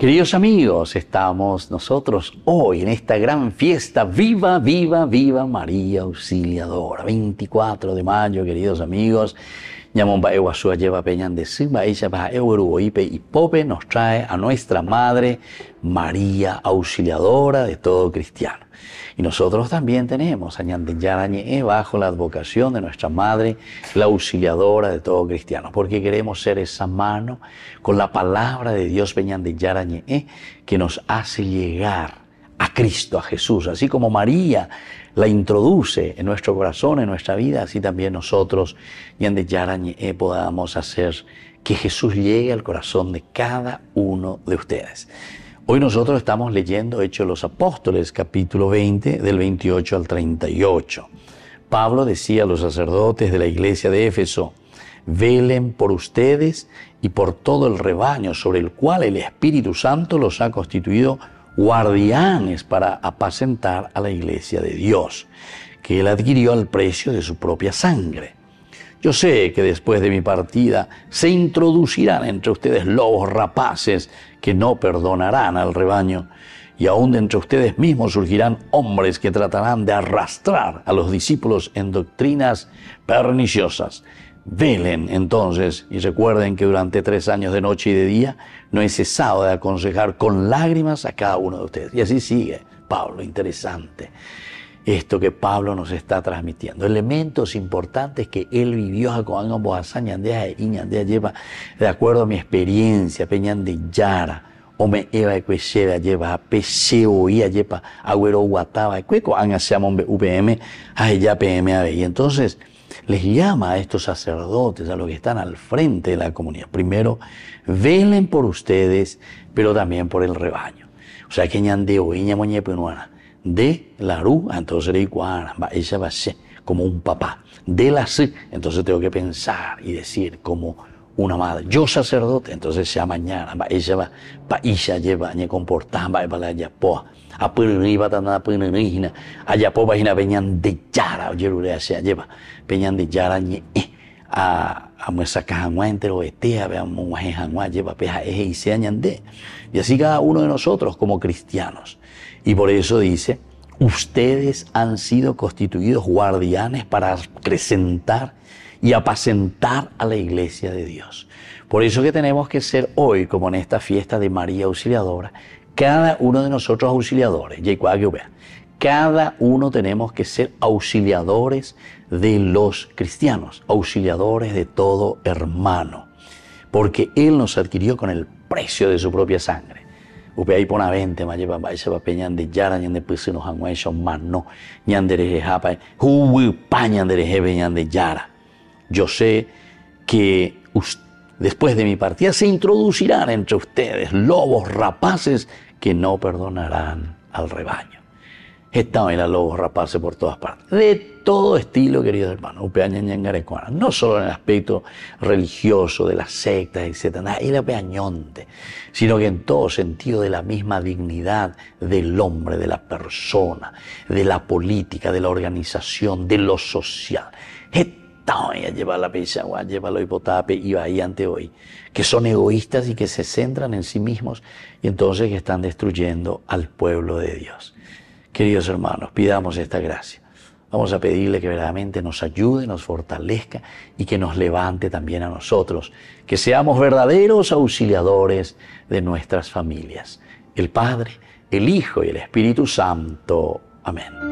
Queridos amigos, estamos nosotros hoy en esta gran fiesta. Viva, viva, viva María Auxiliadora. 24 de mayo, queridos amigos. Yamomba lleva peñan de Simba, y Pope nos trae a nuestra Madre María, auxiliadora de todo cristiano. Y nosotros también tenemos a Yarañe eh, bajo la advocación de nuestra Madre, la auxiliadora de todo cristiano, porque queremos ser esa mano con la palabra de Dios Yarañe eh, que nos hace llegar a Cristo, a Jesús, así como María la introduce en nuestro corazón, en nuestra vida, así también nosotros, y Yande Yarañe, podamos hacer que Jesús llegue al corazón de cada uno de ustedes. Hoy nosotros estamos leyendo Hechos de los Apóstoles, capítulo 20, del 28 al 38. Pablo decía a los sacerdotes de la iglesia de Éfeso, velen por ustedes y por todo el rebaño sobre el cual el Espíritu Santo los ha constituido guardianes para apacentar a la iglesia de Dios, que él adquirió al precio de su propia sangre. Yo sé que después de mi partida se introducirán entre ustedes lobos rapaces que no perdonarán al rebaño, y aún de entre ustedes mismos surgirán hombres que tratarán de arrastrar a los discípulos en doctrinas perniciosas. Velen entonces y recuerden que durante tres años de noche y de día no he cesado de aconsejar con lágrimas a cada uno de ustedes. Y así sigue Pablo, interesante esto que Pablo nos está transmitiendo. Elementos importantes que él vivió de de acuerdo a mi experiencia, Peñan de Yara, Ome Eva Ecuecheva lleva, PCOI, lleva, Agüero Guataba, Ecueco, Angaseamon UPM, ella PM, Y entonces, les llama a estos sacerdotes, a los que están al frente de la comunidad. Primero, velen por ustedes, pero también por el rebaño. O sea, que o iña moñe penuana, de la ru, entonces ella va a ser como un papá. De la entonces tengo que pensar y decir como una madre. Yo sacerdote, entonces sea mañana, va, ella va, pa isha lleva, ni comportamba, va la yapoa, a piriní, va tan a piriní, a yapoa, vagina, peñan de yara, yerulea, sea lleva, peñan de yara, ni, eh, a, a a cajanua a oestea, veamos muajejanua, lleva peja, eje y sea ñande. Y así cada uno de nosotros como cristianos. Y por eso dice, ustedes han sido constituidos guardianes para presentar y apacentar a la iglesia de Dios. Por eso que tenemos que ser hoy, como en esta fiesta de María Auxiliadora, cada uno de nosotros auxiliadores, cada uno tenemos que ser auxiliadores de los cristianos, auxiliadores de todo hermano, porque Él nos adquirió con el precio de su propia sangre. de yo sé que después de mi partida se introducirán entre ustedes lobos rapaces que no perdonarán al rebaño. Estaban en lobos rapaces por todas partes, de todo estilo, queridos hermanos, no solo en el aspecto religioso de las sectas, etc., era peañonte, sino que en todo sentido de la misma dignidad del hombre, de la persona, de la política, de la organización, de lo social a llevar la pizza, y ahí ante hoy, que son egoístas y que se centran en sí mismos y entonces están destruyendo al pueblo de Dios. Queridos hermanos, pidamos esta gracia. Vamos a pedirle que verdaderamente nos ayude, nos fortalezca y que nos levante también a nosotros, que seamos verdaderos auxiliadores de nuestras familias. El Padre, el Hijo y el Espíritu Santo. Amén.